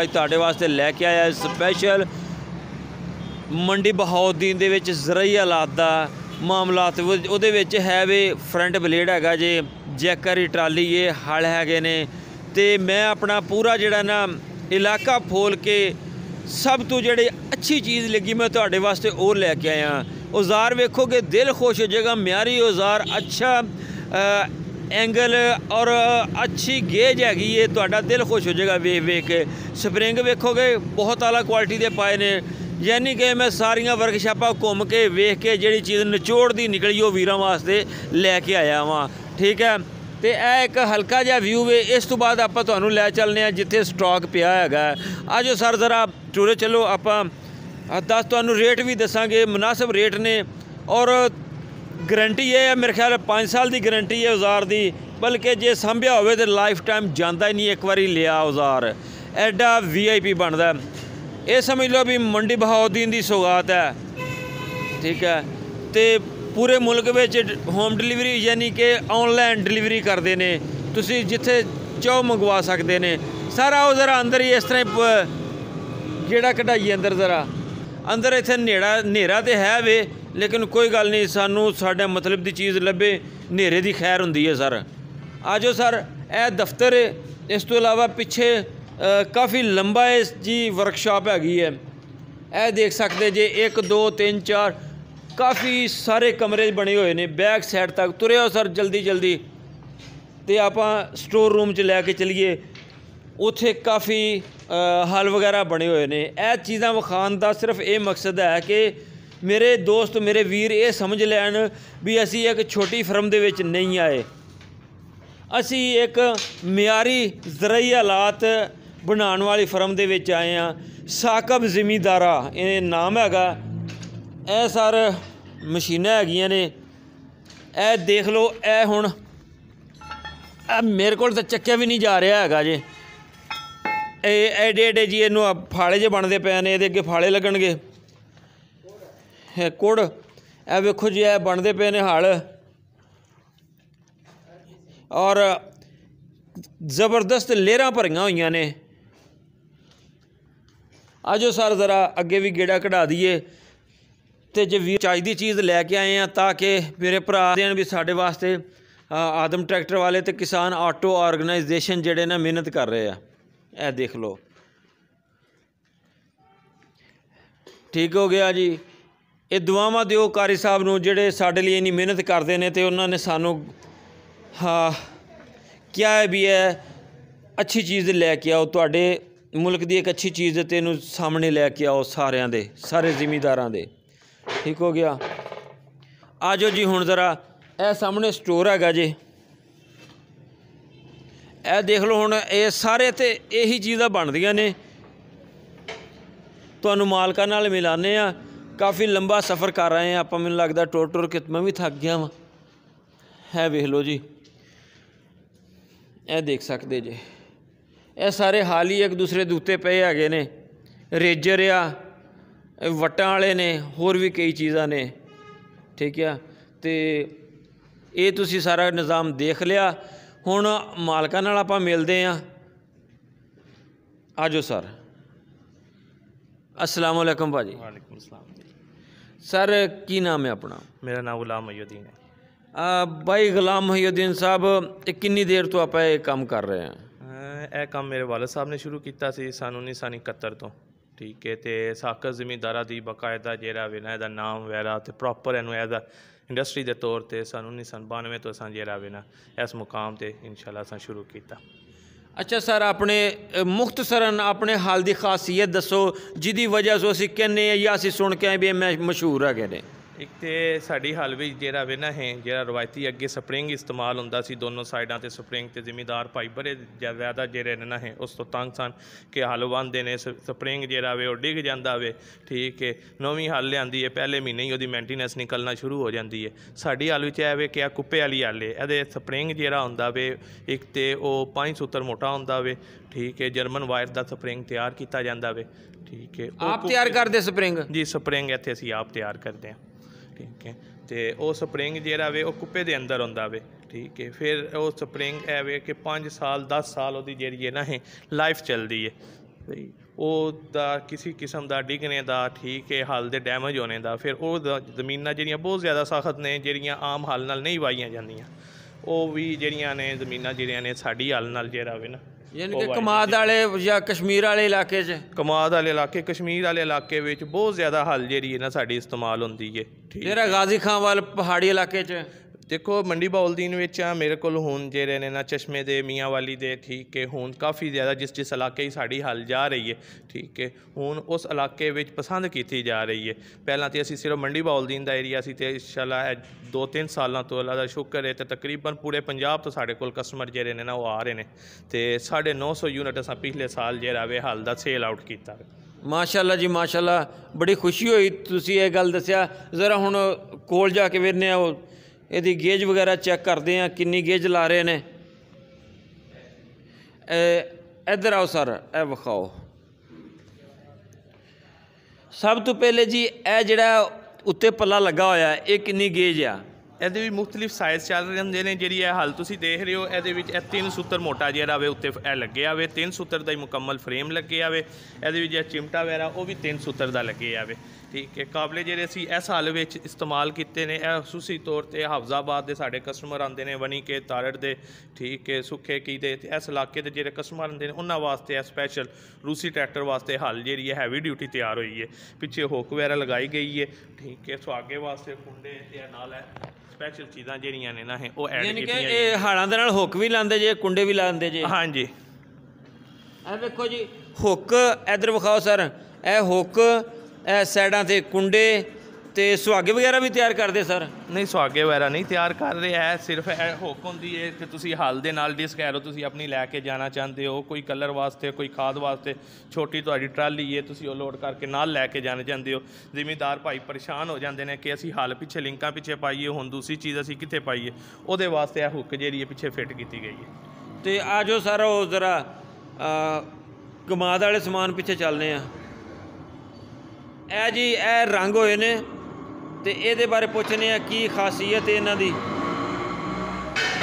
ਅੱਜ ਤੁਹਾਡੇ ਵਾਸਤੇ ਲੈ ਕੇ ਆਇਆ ਸਪੈਸ਼ਲ ਮੰਡੀ ਬਹਾਉਦੀਨ ਦੇ ਵਿੱਚ ਜ਼ਰਈ ਹਾਲਾਤ ਦਾ ਮਾਮਲਾਤ ਉਹਦੇ ਵਿੱਚ ਹੈ ਵੀ ਫਰੰਟ ਬਲੇਡ ਹੈਗਾ ਜੇ ਜੈਕਰੀ ਟਰਾਲੀ ਇਹ ਹਲ ਹੈਗੇ ਨੇ ਤੇ ਮੈਂ ਆਪਣਾ ਪੂਰਾ ਜਿਹੜਾ ਨਾ ਇਲਾਕਾ ਫੋਲ ਕੇ ਸਭ ਤੋਂ ਜਿਹੜੇ ਅੱਛੀ ਚੀਜ਼ ਲੱਗੀ ਮੈਂ ਤੁਹਾਡੇ ਵਾਸਤੇ ਉਹ ਲੈ ਕੇ ਆਇਆ ਔਜ਼ਾਰ ਵੇਖੋਗੇ ਦਿਲ ਖੁਸ਼ ਹੋ ਜਾਏਗਾ ਮਿਆਰੀ ਔਜ਼ਾਰ ਅੱਛਾ ਐਂਗਲ ਔਰ ਅੱਛੀ ਗੇਜ ਹੈਗੀ ਏ ਤੁਹਾਡਾ ਦਿਲ ਖੁਸ਼ ਹੋ ਜਾਏਗਾ ਵੇਖ ਵੇਖ ਕੇ ਸਪਰਿੰਗ ਵੇਖੋਗੇ ਬਹੁਤ ਆਲਾ ਕੁਆਲਿਟੀ ਦੇ ਪਾਏ ਨੇ ਯਾਨੀ ਕਿ ਮੈਂ ਸਾਰੀਆਂ ਵਰਕਸ਼ਾਪਾਂ ਘੁੰਮ ਕੇ ਵੇਖ ਕੇ ਜਿਹੜੀ ਚੀਜ਼ ਨਿਚੋੜ ਦੀ ਨਿਕਲੀ ਉਹ ਵੀਰਾਂ ਵਾਸਤੇ ਲੈ ਕੇ ਆਇਆ ਵਾਂ ਠੀਕ ਹੈ ਤੇ ਇਹ ਇੱਕ ਹਲਕਾ ਜਿਹਾ ਵਿਊ ਵੇ ਇਸ ਤੋਂ ਬਾਅਦ ਆਪਾਂ ਤੁਹਾਨੂੰ ਲੈ ਚੱਲਨੇ ਆ ਜਿੱਥੇ ਸਟਾਕ ਪਿਆ ਹੈਗਾ ਆਜੋ ਸਰ ਜ਼ਰਾ ਟੂਰੇ ਚਲੋ ਆਪਾਂ ਦੱਸ ਤੁਹਾਨੂੰ ਰੇਟ ਵੀ ਦੱਸਾਂਗੇ ਮناسب ਰੇਟ ਨੇ ਔਰ ਗਰੰਟੀ ਹੈ ਮੇਰੇ ਖਿਆਲ 5 ਸਾਲ ਦੀ ਗਰੰਟੀ ਹੈ ਔਜ਼ਾਰ ਦੀ ਬਲਕਿ ਜੇ ਸੰਭਿਆ ਹੋਵੇ ਤੇ ਲਾਈਫ ਟਾਈਮ ਜਾਂਦਾ ਹੀ ਨਹੀਂ ਇੱਕ ਵਾਰੀ ਲਿਆ ਔਜ਼ਾਰ ਐਡਾ ਵੀਆਈਪੀ ਬਣਦਾ ਇਹ ਸਮਝ ਲਓ ਵੀ ਮੰਡੀ ਬਹਾਉਦੀਨ ਦੀ ਸੌਗਾਤ ਹੈ ਠੀਕ ਹੈ ਤੇ ਪੂਰੇ ਮੁਲਕ ਵਿੱਚ ਹੋਮ ਡਿਲੀਵਰੀ ਯਾਨੀ ਕਿ ਆਨਲਾਈਨ ਡਿਲੀਵਰੀ ਕਰਦੇ ਨੇ ਤੁਸੀਂ ਜਿੱਥੇ ਚਾਹ ਮੰਗਵਾ ਸਕਦੇ ਨੇ ਸਾਰਾ ਉਹ ਜ਼ਰਾ ਅੰਦਰ ਹੀ ਇਸ ਤਰ੍ਹਾਂ ਜਿਹੜਾ ਕਢਾਈ ਅੰਦਰ ਜ਼ਰਾ ਅੰਦਰ ਇੱਥੇ ਨੇੜਾ ਹਨੇਰਾ ਤੇ ਹੈ ਵੇ ਲੇਕਿਨ ਕੋਈ ਗੱਲ ਨਹੀਂ ਸਾਨੂੰ ਸਾਡੇ ਮਤਲਬ ਦੀ ਚੀਜ਼ ਲੱਭੇ ਹਨੇਰੇ ਦੀ ਖੈਰ ਹੁੰਦੀ ਹੈ ਸਰ ਆਜੋ ਸਰ ਇਹ ਦਫ਼ਤਰ ਇਸ ਤੋਂ ਇਲਾਵਾ ਪਿੱਛੇ ਕਾਫੀ ਲੰਬਾ ਇਸ ਜੀ ਵਰਕਸ਼ਾਪ ਹੈਗੀ ਹੈ ਇਹ ਦੇਖ ਸਕਦੇ ਜੇ 1 2 3 4 ਕਾਫੀ ਸਾਰੇ ਕਮਰੇ ਬਣੇ ਹੋਏ ਨੇ ਬੈਕ ਸਾਈਡ ਤੱਕ ਤੁਰਿਓ ਸਰ ਜਲਦੀ ਜਲਦੀ ਤੇ ਆਪਾਂ ਸਟੋਰ ਰੂਮ 'ਚ ਲੈ ਕੇ ਚਲੀਏ ਉਥੇ ਕਾਫੀ ਹਲ ਵਗੈਰਾ ਬਣੇ ਹੋਏ ਨੇ ਇਹ ਚੀਜ਼ਾਂ ਵਿਖਾਣ ਦਾ ਸਿਰਫ ਇਹ ਮਕਸਦ ਹੈ ਕਿ ਮੇਰੇ ਦੋਸਤ ਮੇਰੇ ਵੀਰ ਇਹ ਸਮਝ ਲੈਣ ਵੀ ਅਸੀਂ ਇੱਕ ਛੋਟੀ ਫਰਮ ਦੇ ਵਿੱਚ ਨਹੀਂ ਆਏ ਅਸੀਂ ਇੱਕ ਮਿਆਰੀ ਜ਼ਰਈ ਹਾਲਾਤ ਬਣਾਉਣ ਵਾਲੀ ਫਰਮ ਦੇ ਵਿੱਚ ਆਏ ਆ ਸਾਕਬ ਜ਼ਿਮੀਦਾਰਾ ਇਹ ਨਾਮ ਹੈਗਾ ਐ ਸਰ ਮਸ਼ੀਨਾਂ ਹੈਗੀਆਂ ਨੇ ਇਹ ਦੇਖ ਲਓ ਇਹ ਹੁਣ ਮੇਰੇ ਕੋਲ ਤਾਂ ਚੱਕਿਆ ਵੀ ਨਹੀਂ ਜਾ ਰਿਹਾ ਹੈਗਾ ਜੇ ਇਹ ਐਡੇ ਐਡੇ ਜੀ ਇਹਨੂੰ ਫਾਲੇ ਜੇ ਬਣਦੇ ਪਏ ਨੇ ਇਹਦੇ ਅੱਗੇ ਫਾਲੇ ਲੱਗਣਗੇ ਇਹ ਕੁੜ ਇਹ ਵੇਖੋ ਜੀ ਇਹ ਬਣਦੇ ਪਏ ਨੇ ਹਲ ਔਰ ਜ਼ਬਰਦਸਤ ਲੇਰਾਂ ਭਰੀਆਂ ਹੋਈਆਂ ਨੇ ਆਜੋ ਸਰ ਜ਼ਰਾ ਅੱਗੇ ਵੀ ਗੇੜਾ ਕਢਾ ਦਈਏ ਤੇ ਜੇ ਵੀ ਚਾਹੀਦੀ ਚੀਜ਼ ਲੈ ਕੇ ਆਏ ਆ ਤਾਂ ਕਿ ਮੇਰੇ ਭਰਾ ਦੇਣ ਵੀ ਸਾਡੇ ਵਾਸਤੇ ਆਦਮ ਟਰੈਕਟਰ ਵਾਲੇ ਤੇ ਕਿਸਾਨ ਆਟੋ ਆਰਗੇਨਾਈਜੇਸ਼ਨ ਜਿਹੜੇ ਨਾ ਮਿਹਨਤ ਕਰ ਰਹੇ ਆ ਇਹ ਦੇਖ ਲਓ ਠੀਕ ਹੋ ਗਿਆ ਜੀ ਇਹ ਦੁਆਵਾਂ ਦਿਓ ਕਾਰੀ ਸਾਹਿਬ ਨੂੰ ਜਿਹੜੇ ਸਾਡੇ ਲਈ ਇਨੀ ਮਿਹਨਤ ਕਰਦੇ ਨੇ ਤੇ ਉਹਨਾਂ ਨੇ ਸਾਨੂੰ ਹਾਂ ਕਿਆ ਹੈ ਵੀ ਹੈ ਅੱਛੀ ਚੀਜ਼ ਲੈ ਕੇ ਆਓ ਤੁਹਾਡੇ ਮੁਲਕ ਦੀ ਇੱਕ ਅੱਛੀ ਚੀਜ਼ ਤੇ ਇਹਨੂੰ ਸਾਹਮਣੇ ਲੈ ਕੇ ਆਓ ਸਾਰਿਆਂ ਦੇ ਸਾਰੇ ਜ਼ਿਮੀਦਾਰਾਂ ਦੇ ਠੀਕ ਹੋ ਗਿਆ ਆਜੋ ਜੀ ਹੁਣ ਜ਼ਰਾ ਇਹ ਸਾਹਮਣੇ ਸਟੋਰ ਹੈਗਾ ਜੀ ਇਹ ਦੇਖ ਲਓ ਹੁਣ ਇਹ ਸਾਰੇ ਤੇ ਇਹੀ ਚੀਜ਼ਾਂ ਬਣਦੀਆਂ ਨੇ ਤੁਹਾਨੂੰ ਮਾਲਕਾਂ ਨਾਲ ਮਿਲਾਨੇ ਆ ਕਾਫੀ ਲੰਬਾ ਸਫ਼ਰ ਕਰ ਰਹੇ ਆ ਆਪਾਂ ਮੈਨੂੰ ਲੱਗਦਾ ਟੁਰ ਟੁਰ ਕੇ ਮੈਂ ਵੀ ਥੱਕ ਗਿਆ ਵਾਂ ਹੈ ਵੇਖ ਲਓ ਜੀ ਇਹ ਦੇਖ ਸਕਦੇ ਜੇ ਇਹ ਸਾਰੇ ਹਾਲ ਹੀ ਇੱਕ ਦੂਸਰੇ ਦੇ ਉੱਤੇ ਪਏ ਹੈਗੇ ਨੇ ਰੇਜਰ ਆ ਵਟਾਂ ਵਾਲੇ ਨੇ ਹੋਰ ਵੀ ਕਈ ਚੀਜ਼ਾਂ ਨੇ ਠੀਕ ਆ ਤੇ ਇਹ ਤੁਸੀਂ ਸਾਰਾ ਨਿਜ਼ਾਮ ਦੇਖ ਲਿਆ ਹੁਣ ਮਾਲਕਾਂ ਨਾਲ ਆਪਾਂ ਮਿਲਦੇ ਆਂ ਆਜੋ ਸਰ ਅਸਲਾਮ ਅਲੈਕਮ ਭਾਜੀ ਵਾਲੇਕੁਮ ਸਲਾਮ ਸਰ ਕੀ ਨਾਮ ਹੈ ਆਪਣਾ ਮੇਰਾ ਨਾਮ ਗੁਲਾਮ ਮਯੂਦੀਨ ਹੈ ਆ ਭਾਈ ਗੁਲਾਮ ਮਯੂਦੀਨ ਸਾਹਿਬ ਇਹ ਕਿੰਨੀ ਦੇਰ ਤੋਂ ਆਪਾਂ ਇਹ ਕੰਮ ਕਰ ਰਹੇ ਆਂ ਇਹ ਕੰਮ ਮੇਰੇ ਵਾਲਦ ਸਾਹਿਬ ਨੇ ਸ਼ੁਰੂ ਕੀਤਾ ਸੀ ਸਨ 1971 ਤੋਂ ਠੀਕ ਹੈ ਤੇ ਸਾਕਰ ਜ਼ਿਮੀਦਾਰਾ ਦੀ ਬਕਾਇਦਾ ਜਿਹੜਾ ਵਿਨਾ ਦਾ ਨਾਮ ਵੈਰਾ ਤੇ ਪ੍ਰੋਪਰ ਇਹਨੂੰ ਐਜ਼ इंडस्ट्री के तौर पर सन उन्नीस सौ बानवे तो असं जरा भी ना इस मुक़ाम इन इनशाला असां शुरू किया अच्छा सर अपने मुख्तसरन अपने हाल की खासियत दसो जिंद वजह से अं कहने या अं सुन के भी मैं मशहूर है कहने ਇੱਕ ਤੇ ਸਾਡੀ ਹਲ ਵਿੱਚ ਜਿਹੜਾ ਵੇਨਾ ਹੈ ਜਿਹੜਾ ਰਵਾਇਤੀ ਅੱਗੇ ਸਪਰਿੰਗ ਇਸਤੇਮਾਲ ਹੁੰਦਾ ਸੀ ਦੋਨੋਂ ਸਾਈਡਾਂ ਤੇ ਸਪਰਿੰਗ ਤੇ ਜ਼ਿਮੀਦਾਰ ਭਾਈ ਜ਼ਿਆਦਾ ਜਿਹੜੇ ਨਾ ਹੈ ਉਸ ਤੋਂ ਤੰਗ ਸਨ ਕਿ ਹਲ ਬੰਦੇ ਨੇ ਸਪਰਿੰਗ ਜਿਹੜਾ ਵੇ ਉਹ ਡਿੱਗ ਜਾਂਦਾ ਵੇ ਠੀਕ ਹੈ ਨਵੀਂ ਹਲ ਲਿਆਂਦੀ ਹੈ ਪਹਿਲੇ ਮਹੀਨੇ ਹੀ ਉਹਦੀ ਮੇਨਟੇਨੈਂਸ ਨਿਕਲਣਾ ਸ਼ੁਰੂ ਹੋ ਜਾਂਦੀ ਹੈ ਸਾਡੀ ਹਲ ਵਿੱਚ ਆਵੇ ਕਿ ਆ ਕੁੱਪੇ ਵਾਲੀ ਹਲ ਹੈ ਇਹਦੇ ਸਪਰਿੰਗ ਜਿਹੜਾ ਹੁੰਦਾ ਵੇ ਇੱਕ ਤੇ ਉਹ 5 ਸੂਤਰ ਮੋਟਾ ਹੁੰਦਾ ਵੇ ਠੀਕ ਹੈ ਜਰਮਨ ਵਾਇਰ ਦਾ ਸਪਰਿੰਗ ਤਿਆਰ ਕੀਤਾ ਜਾਂਦਾ ਵੇ ਠੀਕ ਹੈ ਆਪ ਤਿਆਰ ਕਰਦੇ ਸਪਰਿੰਗ ਜੀ ਸਪਰਿੰਗ ਇੱਥੇ ਅਸੀਂ ਆਪ ਤਿਆਰ ਕਰਦੇ ਹਾਂ ਠੀਕ ਹੈ ਤੇ ਉਹ ਸਪਰਿੰਗ ਜਿਹੜਾ ਵੇ ਉਹ ਕੁੱਪੇ ਦੇ ਅੰਦਰ ਹੁੰਦਾ ਵੇ ਠੀਕ ਹੈ ਫਿਰ ਉਹ ਸਪਰਿੰਗ ਐ ਵੇ ਕਿ 5 ਸਾਲ 10 ਸਾਲ ਉਹਦੀ ਜਿਹੜੀ ਹੈ ਨਾ ਹੈ ਲਾਈਫ ਚੱਲਦੀ ਹੈ ਸਹੀ ਉਹ ਦਾ ਕਿਸੇ ਕਿਸਮ ਦਾ ਡਿੱਗਣੇ ਦਾ ਠੀਕ ਹੈ ਹਲ ਦੇ ਡੈਮੇਜ ਹੋਣੇ ਦਾ ਫਿਰ ਉਹ ਜ਼ਮੀਨਾਂ ਜਿਹੜੀਆਂ ਬਹੁਤ ਜ਼ਿਆਦਾ ਸਖਤ ਨੇ ਜਿਹੜੀਆਂ ਆਮ ਹਲ ਨਾਲ ਨਹੀਂ ਵਾਈਆਂ ਜਾਂਦੀਆਂ ਉਹ ਵੀ ਜਿਹੜੀਆਂ ਨੇ ਜ਼ਮੀਨਾਂ ਜਿਹੜੀਆਂ ਨੇ ਸਾਡੀ ਹਲ ਨਾਲ ਜਿਹੜਾ ਵੇ ਨਾ ਯਾਨੀ ਕਿ ਕਮਾਦ ਵਾਲੇ ਜਾਂ ਕਸ਼ਮੀਰ ਵਾਲੇ ਇਲਾਕੇ 'ਚ ਕਮਾਦ ਵਾਲੇ ਇਲਾਕੇ ਕਸ਼ਮੀਰ ਵਾਲੇ ਇਲਾਕੇ ਵਿੱਚ ਬਹੁਤ ਜ਼ਿਆਦਾ ਹਲ ਜਿਹੜੀ ਹੈ ਨਾ ਸਾਡੀ ਇਸਤੇਮਾਲ ਹੁੰਦੀ ਹੈ ਠੀਕ ਗਾਜ਼ੀ ਖਾਨ ਵਾਲ ਪਹਾੜੀ ਇਲਾਕੇ 'ਚ ਦੇਖੋ ਮੰਡੀ ਬਾਉਲਦੀਨ ਵਿੱਚ ਆ ਮੇਰੇ ਕੋਲ ਹੁਣ ਜਿਹੜੇ ਨੇ ਨਾ ਚਸ਼ਮੇ ਦੇ ਮੀਆਂ ਵਾਲੀ ਦੇ ਠੀਕ ਹੈ ਹੁਣ ਕਾਫੀ ਜ਼ਿਆਦਾ ਜਿਸ ਜਿਸ ਇਲਾਕੇ ਹੀ ਸਾਡੀ ਹਲ ਜਾ ਰਹੀ ਹੈ ਠੀਕ ਹੈ ਹੁਣ ਉਸ ਇਲਾਕੇ ਵਿੱਚ ਪਸੰਦ ਕੀਤੀ ਜਾ ਰਹੀ ਹੈ ਪਹਿਲਾਂ ਤੇ ਅਸੀਂ ਸਿਰਫ ਮੰਡੀ ਬਾਉਲਦੀਨ ਦਾ ਏਰੀਆ ਸੀ ਤੇ ਇਨਸ਼ਾਅੱਲਾ ਦੋ ਤਿੰਨ ਸਾਲਾਂ ਤੋਂ ਅੱਲਾ ਦਾ ਸ਼ੁਕਰ ਹੈ ਤੇ ਤਕਰੀਬਨ ਪੂਰੇ ਪੰਜਾਬ ਤੋਂ ਸਾਡੇ ਕੋਲ ਕਸਟਮਰ ਜਿਹੜੇ ਨੇ ਨਾ ਉਹ ਆ ਰਹੇ ਨੇ ਤੇ 950 ਯੂਨਿਟ ਅਸਾਂ ਪਿਛਲੇ ਸਾਲ ਜਿਹੜਾ ਵੇ ਹਲ ਦਾ ਸੇਲ ਆਊਟ ਕੀਤਾ ਮਾਸ਼ਾਅੱਲਾ ਜੀ ਮਾਸ਼ਾਅੱਲਾ ਬੜੀ ਖੁਸ਼ੀ ਹੋਈ ਤੁਸੀਂ ਇਹ ਗੱਲ ਦੱਸਿਆ ਜ਼ਰਾ ਹੁਣ ਕੋਲ ਜਾ ਕੇ ਵੇਖਨੇ ਆ ਇਹਦੀ ਗੇਜ ਵਗੈਰਾ ਚੈੱਕ ਕਰਦੇ ਆ ਕਿੰਨੀ ਗੇਜ ਲਾ ਰਹੇ ਨੇ ਇਧਰ ਆਓ ਸਰ ਇਹ ਵਿਖਾਓ ਸਭ ਤੋਂ ਪਹਿਲੇ ਜੀ ਇਹ ਜਿਹੜਾ ਉੱਤੇ ਪੱਲਾ ਲੱਗਾ ਹੋਇਆ ਇਹ ਕਿੰਨੀ ਗੇਜ ਆ ਇਹਦੇ ਵੀ ਮੁxtਲਿਫ ਸਾਈਜ਼ ਚੱਲ ਰਹੇ ਹੁੰਦੇ ਨੇ ਜਿਹੜੀ ਇਹ ਹਾਲ ਤੁਸੀਂ ਦੇਖ ਰਹੇ ਹੋ ਇਹਦੇ ਵਿੱਚ ਇਹ ਤਿੰਨ ਸੂਤਰ ਮੋਟਾ ਜਿਹੜਾ ਵੇ ਉੱਤੇ ਇਹ ਲੱਗੇ ਆਵੇ ਤਿੰਨ ਸੂਤਰ ਦਾ ਹੀ ਮੁਕੰਮਲ ਫਰੇਮ ਲੱਗੇ ਆਵੇ ਇਹਦੇ ਵਿੱਚ ਇਹ ਚਿਮਟਾ ਵਗੈਰਾ ਉਹ ਵੀ ਤਿੰਨ ਸੂਤਰ ਦਾ ਲੱਗੇ ਆਵੇ ਠੀਕ ਹੈ ਕਾਬਲੇ ਜਿਹੜੇ ਅਸੀਂ ਇਸ ਹਾਲ ਵਿੱਚ ਇਸਤੇਮਾਲ ਕੀਤੇ ਨੇ ਇਹ ਖਸੂਸੀ ਤੌਰ ਤੇ ਹਫਜ਼ਾਬਾਦ ਦੇ ਸਾਡੇ ਕਸਟਮਰ ਆਉਂਦੇ ਨੇ ਵਣੀ ਕੇ ਤਾਰੜ ਦੇ ਠੀਕ ਹੈ ਸੁੱਖੇ ਕੀ ਦੇ ਤੇ ਇਸ ਇਲਾਕੇ ਦੇ ਜਿਹੜੇ ਕਸਟਮਰ ਆਉਂਦੇ ਨੇ ਉਹਨਾਂ ਵਾਸਤੇ ਇਹ ਸਪੈਸ਼ਲ ਰੂਸੀ ਟਰੈਕਟਰ ਵਾਸਤੇ ਹਲ ਜਿਹੜੀ ਹੈ ਹੈਵੀ ਡਿਊਟੀ ਤਿਆਰ ਹੋਈ ਹੈ ਪਿੱਛੇ ਹੋਕ ਵਗੈਰਾ ਲਗਾਈ ਗਈ ਹੈ ਠੀਕ ਹੈ ਅੱਗੇ ਵਾਸਤੇ ਕੁੰਡੇ ਤੇ ਨਾਲ ਹੈ ਸਪੈਸ਼ਲ ਚੀਜ਼ਾਂ ਜਿਹੜੀਆਂ ਨੇ ਨਾ ਉਹ ਐਡ ਕੀਤੀਆਂ ਯਾਨੀ ਕਿ ਇਹ ਹਾਲਾਂ ਦੇ ਨਾਲ ਹੁੱਕ ਵੀ ਲਾਉਂਦੇ ਜੇ ਕੁੰਡੇ ਵੀ ਲਾਉਂਦੇ ਜੇ ਹਾਂਜੀ ਇਹ ਵੇਖੋ ਜੀ ਹੁੱਕ ਇਧਰ ਵਿਖਾਓ ਸਰ ਇਹ ਹੁੱਕ ਇਹ ਸਾਈਡਾਂ ਤੇ ਕੁੰਡੇ ਤੇ ਸੁਹਾਗੇ ਵਗੈਰਾ ਵੀ ਤਿਆਰ ਕਰਦੇ ਸਰ ਨਹੀਂ ਸੁਹਾਗੇ ਵਗੈਰਾ ਨਹੀਂ ਤਿਆਰ ਕਰ ਰਹੇ ਐ ਸਿਰਫ ਇਹ ਹੁੱਕ ਹੁੰਦੀ ਏ ਕਿ ਤੁਸੀਂ ਹਲ ਦੇ ਨਾਲ ਡਿਸਕ ਕਹਿ ਤੁਸੀਂ ਆਪਣੀ ਲੈ ਕੇ ਜਾਣਾ ਚਾਹੁੰਦੇ ਹੋ ਕੋਈ ਕਲਰ ਵਾਸਤੇ ਕੋਈ ਖਾਦ ਵਾਸਤੇ ਛੋਟੀ ਤੁਹਾਡੀ ਟਰਾਲੀ ਏ ਤੁਸੀਂ ਉਹ ਲੋਡ ਕਰਕੇ ਨਾਲ ਲੈ ਕੇ ਜਾਣਾ ਚਾਹੁੰਦੇ ਹੋ ਜ਼ਿਮੀਦਾਰ ਭਾਈ ਪਰੇਸ਼ਾਨ ਹੋ ਜਾਂਦੇ ਨੇ ਕਿ ਅਸੀਂ ਹਲ ਪਿੱਛੇ ਲਿੰਕਾਂ ਪਿੱਛੇ ਪਾਈਏ ਹੁਣ ਦੂਸਰੀ ਚੀਜ਼ ਅਸੀਂ ਕਿੱਥੇ ਪਾਈਏ ਉਹਦੇ ਵਾਸਤੇ ਇਹ ਹੁੱਕ ਜਿਹੜੀ ਏ ਪਿੱਛੇ ਫਿੱਟ ਕੀਤੀ ਗਈ ਏ ਤੇ ਆਜੋ ਸਰ ਉਹ ਜ਼ਰਾ ਕਮਾਦ ਵਾਲੇ ਸਮਾਨ ਪਿੱਛੇ ਚੱਲਨੇ ਆ ਇਹ ਜੀ ਇਹ ਰੰਗ ਹੋਏ ਨੇ ਤੇ ਇਹਦੇ ਬਾਰੇ ਪੁੱਛਨੇ ਆ ਕੀ ਖਾਸੀਅਤ ਹੈ ਇਹਨਾਂ ਦੀ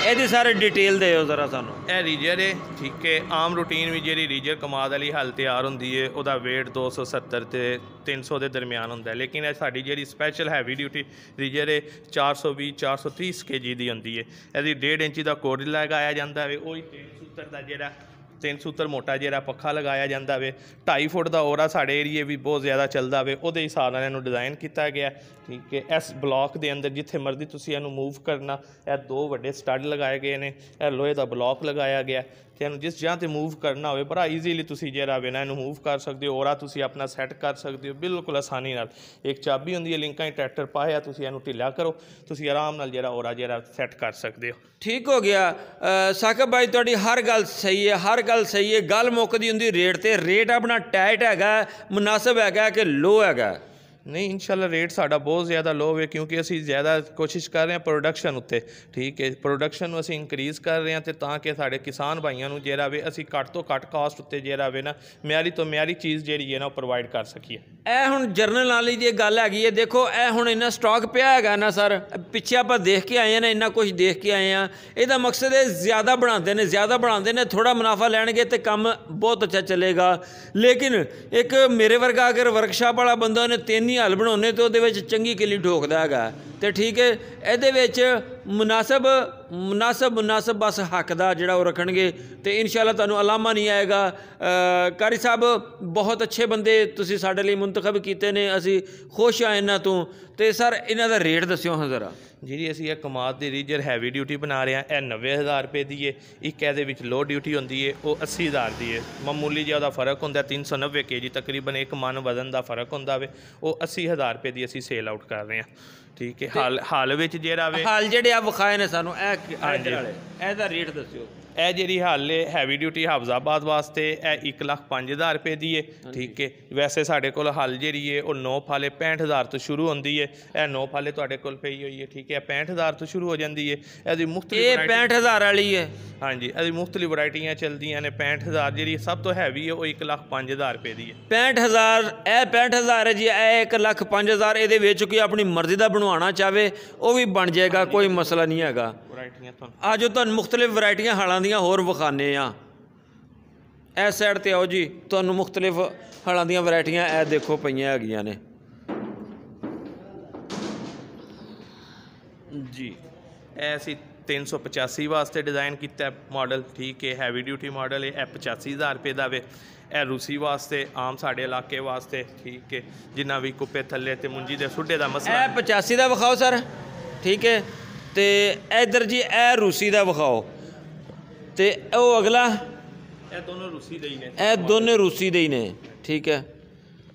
ਇਹਦੀ ਸਾਰੇ ਡਿਟੇਲ ਦਿਓ ਜ਼ਰਾ ਸਾਨੂੰ ਇਹ ਰੀਜਰ ਹੈ ਠੀਕ ਹੈ ਆਮ ਰੂਟੀਨ ਵਿੱਚ ਜਿਹੜੀ ਰੀਜਰ ਕਮਾਦ ਵਾਲੀ ਹਲ ਤਿਆਰ ਹੁੰਦੀ ਹੈ ਉਹਦਾ weight 270 ਤੇ 300 ਦੇ ਦਰਮਿਆਨ ਹੁੰਦਾ ਹੈ ਲੇਕਿਨ ਇਹ ਸਾਡੀ ਜਿਹੜੀ ਸਪੈਸ਼ਲ ਹੈਵੀ ਡਿਊਟੀ ਰੀਜਰ ਹੈ 420 430 ਕੇਜੀ ਦੀ ਹੁੰਦੀ ਹੈ ਇਹਦੀ 1.5 ਇੰਚ ਦਾ ਕੋਰਡ ਲਗਾਇਆ ਜਾਂਦਾ ਹੈ ਉਹੀ ਸੂਤਰ ਦਾ ਜਿਹੜਾ ਤਿੰਨ ਸੂਤਰ ਮੋਟਾ ਜਿਹੜਾ ਪੱਖਾ ਲਗਾਇਆ ਜਾਂਦਾ ਵੇ 2.5 ਫੁੱਟ ਦਾ ਆ ਸਾਡੇ ਏਰੀਏ ਵੀ ਬਹੁਤ ਜ਼ਿਆਦਾ ਚੱਲਦਾ ਵੇ ਉਹਦੇ ਹਿਸਾਬ ਨਾਲ ਇਹਨੂੰ ਡਿਜ਼ਾਈਨ ਕੀਤਾ ਗਿਆ ਠੀਕ ਹੈ ਇਸ ਬਲਾਕ ਦੇ ਅੰਦਰ ਜਿੱਥੇ ਮਰਜ਼ੀ ਤੁਸੀਂ ਇਹਨੂੰ ਮੂਵ ਕਰਨਾ ਇਹ ਦੋ ਵੱਡੇ ਸਟੱਡ ਲਗਾਏ ਗਏ ਨੇ ਇਹ ਲੋਹੇ ਦਾ ਬਲਾਕ ਲਗਾਇਆ ਗਿਆ ਤੈਨੂੰ ਜਿਸ ਜਗ੍ਹਾ ਤੇ ਮੂਵ ਕਰਨਾ ਹੋਵੇ ਬੜਾ ਈਜ਼ੀਲੀ ਤੁਸੀਂ ਜਿਹੜਾ ਵੇ ਇਹਨੂੰ ਮੂਵ ਕਰ ਸਕਦੇ ਹੋ ਔਰਾ ਤੁਸੀਂ ਆਪਣਾ ਸੈੱਟ ਕਰ ਸਕਦੇ ਹੋ ਬਿਲਕੁਲ ਆਸਾਨੀ ਨਾਲ ਇੱਕ ਚਾਬੀ ਹੁੰਦੀ ਹੈ ਲਿੰਕਾਂ ਹੀ ਟਰੈਕਟਰ ਪਾਇਆ ਤੁਸੀਂ ਇਹਨੂੰ ਢਿੱਲਾ ਕਰੋ ਤੁਸੀਂ ਆਰਾਮ ਨਾਲ ਜਿਹੜਾ ਔਰਾ ਜਿਹੜਾ ਸੈੱਟ ਕਰ ਸਕਦੇ ਹੋ ਠੀਕ ਹੋ ਗਿਆ ਸਾਕਬ ਭਾਈ ਤੁਹਾਡੀ ਹਰ ਗੱਲ ਸਹੀ ਹੈ ਹਰ ਗੱਲ ਸਹੀ ਹੈ ਗੱਲ ਮੁੱਕਦੀ ਹੁੰਦੀ ਰੇਟ ਤੇ ਰੇਟ ਆਪਣਾ ਟਾਈਟ ਹੈਗਾ ਮੁਨਾਸਬ ਹੈਗਾ ਕਿ ਲੋ ਹੈਗਾ ਨਹੀਂ ਇਨਸ਼ਾਅੱਲਾ ਰੇਟ ਸਾਡਾ ਬਹੁਤ ਜ਼ਿਆਦਾ ਲੋ ਹੋਵੇ ਕਿਉਂਕਿ ਅਸੀਂ ਜ਼ਿਆਦਾ ਕੋਸ਼ਿਸ਼ ਕਰ ਰਹੇ ਹਾਂ ਪ੍ਰੋਡਕਸ਼ਨ ਉੱਤੇ ਠੀਕ ਹੈ ਪ੍ਰੋਡਕਸ਼ਨ ਨੂੰ ਅਸੀਂ ਇਨਕਰੀਜ਼ ਕਰ ਰਹੇ ਹਾਂ ਤੇ ਤਾਂ ਕਿ ਸਾਡੇ ਕਿਸਾਨ ਭਾਈਆਂ ਨੂੰ ਜਿਹੜਾ ਵੇ ਅਸੀਂ ਘੱਟ ਤੋਂ ਘੱਟ ਕਾਸਟ ਉੱਤੇ ਜਿਹੜਾ ਵੇ ਨਾ ਮਿਆਰੀ ਤੋਂ ਮਿਆਰੀ ਚੀਜ਼ ਜਿਹੜੀ ਹੈ ਨਾ ਉਹ ਪ੍ਰੋਵਾਈਡ ਕਰ ਸਕੀਏ ਇਹ ਹੁਣ ਜਰਨਲ ਨਾਲੀ ਦੀ ਗੱਲ ਹੈਗੀ ਹੈ ਦੇਖੋ ਇਹ ਹੁਣ ਇੰਨਾ ਸਟਾਕ ਪਿਆ ਹੈਗਾ ਨਾ ਸਰ ਪਿੱਛੇ ਆਪਾਂ ਦੇਖ ਕੇ ਆਏ ਆ ਨਾ ਇੰਨਾ ਕੁਝ ਦੇਖ ਕੇ ਆਏ ਆ ਇਹਦਾ ਮਕਸਦ ਹੈ ਜ਼ਿਆਦਾ ਬਣਾਉਂਦੇ ਨੇ ਜ਼ਿਆਦਾ ਬਣਾਉਂਦੇ ਨੇ ਥੋੜਾ ਮੁਨਾਫਾ ਲੈਣਗੇ ਤੇ ਕੰਮ ਬਹੁਤ ਅੱਛਾ ਚੱਲੇਗਾ ਲੇਕਿਨ ਇੱਕ ਮੇਰੇ ਵਰਗਾ ਅਗਰ ਵਰਕਸ਼ਾਪ ਵਾਲਾ ਬੰਦਾ ਨੇ ਤਿੰਨ ਹੀ ਹਲ ਬਣਾਉਣੇ ਤੇ ਉਹਦੇ ਵਿੱਚ ਚੰਗੀ ਕਿੱਲੀ ਠੋਕਦਾ ਹੈਗਾ ਤੇ ਠੀਕ ਹੈ ਇਹਦੇ ਵਿੱਚ ਮੁਨਾਸਬ ਮੁਨਾਸਬ ਮੁਨਾਸਬ ਬਸ ਹੱਕ ਦਾ ਜਿਹੜਾ ਉਹ ਰੱਖਣਗੇ ਤੇ ਇਨਸ਼ਾਅੱਲਾ ਤੁਹਾਨੂੰ ਅਲਾਮਾ ਨਹੀਂ ਆਏਗਾ ਕਾਰੀ ਸਾਹਿਬ ਬਹੁਤ ਅੱਛੇ ਬੰਦੇ ਤੁਸੀਂ ਸਾਡੇ ਲਈ ਮੁੰਤਖਬ ਕੀਤੇ ਨੇ ਅਸੀਂ ਖੁਸ਼ ਆ ਇਹਨਾਂ ਤੋਂ ਤੇ ਸਰ ਇਹਨਾਂ ਦਾ ਰੇਟ ਦੱਸਿਓ ਹਾਂ ਜ਼ਰਾ ਜਿਹੜੀ ਅਸੀਂ ਇਹ ਕਮਾਦ ਦੀ ਰੀਜਰ ਹੈਵੀ ਡਿਊਟੀ ਬਣਾ ਰਹੇ ਆ ਇਹ 90000 ਰੁਪਏ ਦੀ ਏ ਇੱਕ ਇਹਦੇ ਵਿੱਚ ਲੋ ਡਿਊਟੀ ਹੁੰਦੀ ਏ ਉਹ 80000 ਦੀ ਏ ਮਾਮੂਲੀ ਜਿਹਾ ਦਾ ਫਰਕ ਹੁੰਦਾ 390 ਕੇਜੀ ਤਕਰੀਬਨ ਇੱਕ ਮਨ ਵਜ਼ਨ ਦਾ ਫਰਕ ਹੁੰਦਾ ਵੇ ਉਹ 80000 ਰੁਪਏ ਦੀ ਅਸੀਂ ਸੇਲ ਆਊਟ ਕਰ ਰਹੇ ਆ ਠੀਕ ਹੈ ਹਾਲ ਹਾਲ ਵਿੱਚ ਜਿਹੜਾ ਵੇ ਹਾਲ ਜਿਹੜੇ ਆ ਵਿਖਾਏ ਨੇ ਸਾਨੂੰ ਇਹ ਹਾਂਜੀ। ਇਹਦਾ ਰੇਟ ਦੱਸਿਓ ਇਹ ਜਿਹੜੀ ਹਾਲ ਹੈ ਹੈਵੀ ਡਿਊਟੀ ਹਫਜ਼ਾਬਾਦ ਵਾਸਤੇ ਇਹ 1 ਲੱਖ 5000 ਰੁਪਏ ਦੀ ਹੈ ਠੀਕ ਹੈ ਵੈਸੇ ਸਾਡੇ ਕੋਲ ਹਾਲ ਜਿਹੜੀ ਹੈ ਉਹ 9 ਫਾਲੇ 65000 ਤੋਂ ਸ਼ੁਰੂ ਹੁੰਦੀ ਹੈ ਇਹ 9 ਫਾਲੇ ਤੁਹਾਡੇ ਕੋਲ ਪਈ ਹੋਈ ਹੈ ਠੀਕ ਹੈ 65000 ਤੋਂ ਸ਼ੁਰੂ ਹੋ ਜਾਂਦੀ ਹੈ ਇਹਦੀ ਮੁxtਲਿਫ ਇਹ 65000 ਵਾਲੀ ਹੈ ਹਾਂਜੀ ਇਹਦੀ ਮੁxtਲਿਫ ਵੈਰਾਈਟੀਆਂ ਚਲਦੀਆਂ ਨੇ 65000 ਜਿਹੜੀ ਸਭ ਤੋਂ ਹੈਵੀ ਹੈ ਉਹ 1 ਲੱਖ 5000 ਰੁਪਏ ਦੀ ਹੈ 65000 ਇਹ 65000 ਹੈ ਜੀ ਇਹ 1 ਲੱਖ 5000 ਇਹਦੇ ਵਿੱਚ ਕੋਈ ਆਪਣੀ ਮਰਜ਼ੀ ਦਾ ਬਣਵਾਉਣਾ ਚਾਹੇ ਉਹ ਵੀ ਬਣ ਜਾਏਗਾ ਕੋਈ ਮਸਲਾ ਨਹੀਂ ਹੈਗਾ ਵੈਰਾਈਟੀਆਂ ਤੁਹਾਨੂੰ ਆਜੋ ਤੁਹਾਨੂੰ ਮੁxtਲਿਫ ਵੈਰਾਈਟੀਆਂ ਹਾਲਾਂ ਦੀ ਦੀਆਂ ਹੋਰ ਵਿਖਾਣੇ ਆ ਐ ਸਾਈਡ ਤੇ ਆਓ ਜੀ ਤੁਹਾਨੂੰ ਮੁxtਲਿਫ ਹਲਾਂ ਦੀਆਂ ਵੈਰਾਈਟੀਆਂ ਐ ਦੇਖੋ ਪਈਆਂ ਹੈਗੀਆਂ ਨੇ ਜੀ ਐਸੀ ਅਸੀਂ 385 ਵਾਸਤੇ ਡਿਜ਼ਾਈਨ ਕੀਤਾ ਮਾਡਲ ਠੀਕ ਹੈ ਹੈਵੀ ਡਿਊਟੀ ਮਾਡਲ ਹੈ ਐ 85000 ਰੁਪਏ ਦਾ ਵੇ ਇਹ ਰੂਸੀ ਵਾਸਤੇ ਆਮ ਸਾਡੇ ਇਲਾਕੇ ਵਾਸਤੇ ਠੀਕ ਹੈ ਜਿੰਨਾ ਵੀ ਕੁੱਪੇ ਥੱਲੇ ਤੇ ਮੁੰਜੀ ਦੇ ਸੁੱਡੇ ਦਾ ਮਸਲਾ ਐ 85 ਦਾ ਵਿਖਾਓ ਸਰ ਠੀਕ ਹੈ ਤੇ ਇਧਰ ਜੀ ਇਹ ਰੂਸੀ ਦਾ ਵਿਖਾਓ ਤੇ ਉਹ ਅਗਲਾ ਇਹ ਦੋਨੋਂ ਰੂਸੀ ਦੇ ਹੀ ਨੇ ਇਹ ਦੋਨੇ ਰੂਸੀ ਦੇ ਹੀ ਨੇ ਠੀਕ ਹੈ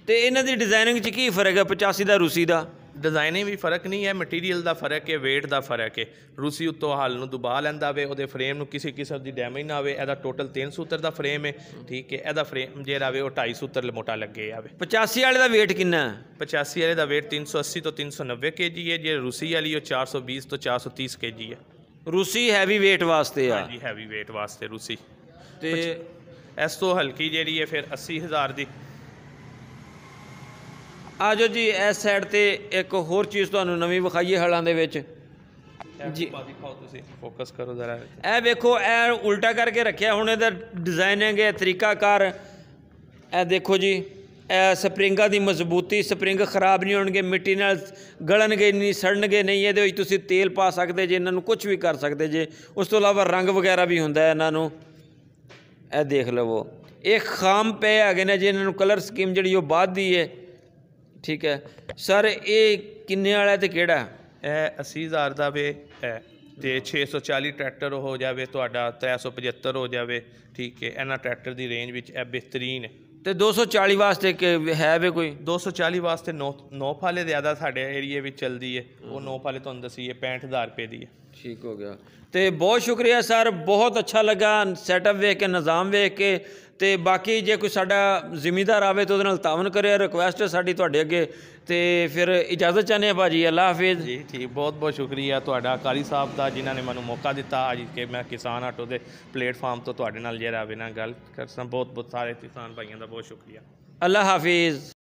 ਤੇ ਇਹਨਾਂ ਦੀ ਡਿਜ਼ਾਈਨਿੰਗ 'ਚ ਕੀ ਫਰਕ ਹੈ 85 ਦਾ ਰੂਸੀ ਦਾ ਡਿਜ਼ਾਈਨਿੰਗ ਵੀ ਫਰਕ ਨਹੀਂ ਹੈ ਮਟੀਰੀਅਲ ਦਾ ਫਰਕ ਹੈ weight ਦਾ ਫਰਕ ਹੈ ਰੂਸੀ ਉੱਤੋਂ ਹਾਲ ਨੂੰ ਦੁਬਾ ਲੈਂਦਾ ਵੇ ਉਹਦੇ ਫਰੇਮ ਨੂੰ ਕਿਸੇ ਕਿਸਮ ਦੀ ਡੈਮੇਜ ਨਾ ਆਵੇ ਇਹਦਾ ਟੋਟਲ 300 ਸੂਤਰ ਦਾ ਫਰੇਮ ਹੈ ਠੀਕ ਹੈ ਇਹਦਾ ਫਰੇਮ ਜੇ ਰਾਵੇ ਉਹ 250 ਸੂਤਰ ਮੋਟਾ ਲੱਗੇ ਆਵੇ 85 ਵਾਲੇ ਦਾ weight ਕਿੰਨਾ ਹੈ 85 ਵਾਲੇ ਦਾ weight 380 ਤੋਂ 390 kg ਹੈ ਜੇ ਰੂਸੀ ਵਾਲੀ ਉਹ 420 ਤੋਂ 430 kg ਹੈ ਰੂਸੀ ਹੈਵੀ weight ਵਾਸਤੇ ਆ ਹਾਂਜੀ ਹੈਵੀ weight ਵਾਸਤੇ ਰੂਸੀ ਤੇ ਇਸ ਤੋਂ ਹਲਕੀ ਜਿਹੜੀ ਹੈ ਫਿਰ 80000 ਦੀ ਆਜੋ ਜੀ ਇਸ ਸਾਈਡ ਤੇ ਇੱਕ ਹੋਰ ਚੀਜ਼ ਤੁਹਾਨੂੰ ਨਵੀਂ ਵਿਖਾਈਏ ਹਲਾਂ ਦੇ ਵਿੱਚ ਜੀ ਫੋਕਸ ਕਰੋ ਜ਼ਰਾ ਇਹ ਵੇਖੋ ਇਹ ਉਲਟਾ ਕਰਕੇ ਰੱਖਿਆ ਹੁਣ ਇਹਦਾ ਡਿਜ਼ਾਈਨਿੰਗ ਹੈ ਤਰੀਕਾਕਾਰ ਇਹ ਦੇਖੋ ਜੀ ਸਪਰਿੰਗਾਂ ਦੀ ਮਜ਼ਬੂਤੀ ਸਪਰਿੰਗ ਖਰਾਬ ਨਹੀਂ ਹੋਣਗੇ ਮਿੱਟੀ ਨਾਲ ਗਲਣਗੇ ਨਹੀਂ ਸੜਨਗੇ ਨਹੀਂ ਇਹਦੇ ਵਿੱਚ ਤੁਸੀਂ ਤੇਲ ਪਾ ਸਕਦੇ ਜੇ ਇਹਨਾਂ ਨੂੰ ਕੁਝ ਵੀ ਕਰ ਸਕਦੇ ਜੇ ਉਸ ਤੋਂ ਇਲਾਵਾ ਰੰਗ ਵਗੈਰਾ ਵੀ ਹੁੰਦਾ ਇਹਨਾਂ ਨੂੰ ਇਹ ਦੇਖ ਲਵੋ ਇਹ ਖਾਮ ਪਏ ਹੈਗੇ ਨੇ ਇਹਨਾਂ ਨੂੰ ਕਲਰ ਸਕੀਮ ਜਿਹੜੀ ਉਹ ਬਾਅਦ ਦੀ ਹੈ ਠੀਕ ਹੈ ਸਰ ਇਹ ਕਿੰਨੇ ਵਾਲਾ ਤੇ ਕਿਹੜਾ ਇਹ 80000 ਦਾ ਵੇ ਹੈ ਤੇ 640 ਟਰੈਕਟਰ ਹੋ ਜਾਵੇ ਤੁਹਾਡਾ 375 ਹੋ ਜਾਵੇ ਠੀਕ ਹੈ ਇਹਨਾਂ ਟਰੈਕਟਰ ਦੀ ਰੇਂਜ ਵਿੱਚ ਇਹ ਬਿਹਤਰੀਨ ਹੈ ਤੇ 240 ਵਾਸਤੇ ਕਿ ਹੈ ਵੇ ਕੋਈ 240 ਵਾਸਤੇ ਨੌ ਨੌ ਫਾਲੇ ਜ਼ਿਆਦਾ ਸਾਡੇ ਏਰੀਆ ਵਿੱਚ ਚਲਦੀ ਹੈ ਉਹ ਨੌ ਫਾਲੇ ਤੁਹਾਨੂੰ ਦੱਸੀਏ 65000 ਰੁਪਏ ਦੀ ਹੈ ਠੀਕ ਹੋ ਗਿਆ ਤੇ ਬਹੁਤ ਸ਼ੁਕਰੀਆ ਸਰ ਬਹੁਤ ਅੱਛਾ ਲੱਗਾ ਸੈਟਅਪ ਵੇਖ ਕੇ ਨਿਜ਼ਾਮ ਵੇਖ ਕੇ ਤੇ ਬਾਕੀ ਜੇ ਕੋਈ ਸਾਡਾ ਜ਼ਿਮੀਦਾਰ ਆਵੇ ਤਾਂ ਉਹਦੇ ਨਾਲ ਤਾਵਨ ਕਰਿਆ ਰਿਕੁਐਸਟ ਹੈ ਸਾਡੀ ਤੁਹਾਡੇ ਅੱਗੇ ਤੇ ਫਿਰ ਇਜਾਜ਼ਤ ਚਾਹਨੇ ਆ ਭਾਜੀ ਅੱਲਾ ਹਾਫਿਜ਼ ਜੀ ਠੀਕ ਬਹੁਤ ਬਹੁਤ ਸ਼ੁਕਰੀਆ ਤੁਹਾਡਾ ਕਾਰੀ ਸਾਹਿਬ ਦਾ ਜਿਨ੍ਹਾਂ ਨੇ ਮੈਨੂੰ ਮੌਕਾ ਦਿੱਤਾ ਅੱਜ ਕਿ ਮੈਂ ਕਿਸਾਨ ਆਟੋ ਦੇ ਪਲੇਟਫਾਰਮ ਤੋਂ ਤੁਹਾਡੇ ਨਾਲ ਜਿਹੜਾ ਆਵੇ ਨਾ ਗੱਲ ਕਰਸਾਂ ਬਹੁਤ ਬਹੁਤ ਸਾਰੇ ਕਿਸਾਨ ਭਾਈਆਂ ਦਾ ਬਹੁਤ ਸ਼ੁਕਰੀਆ ਅੱਲਾ ਹਾਫਿਜ਼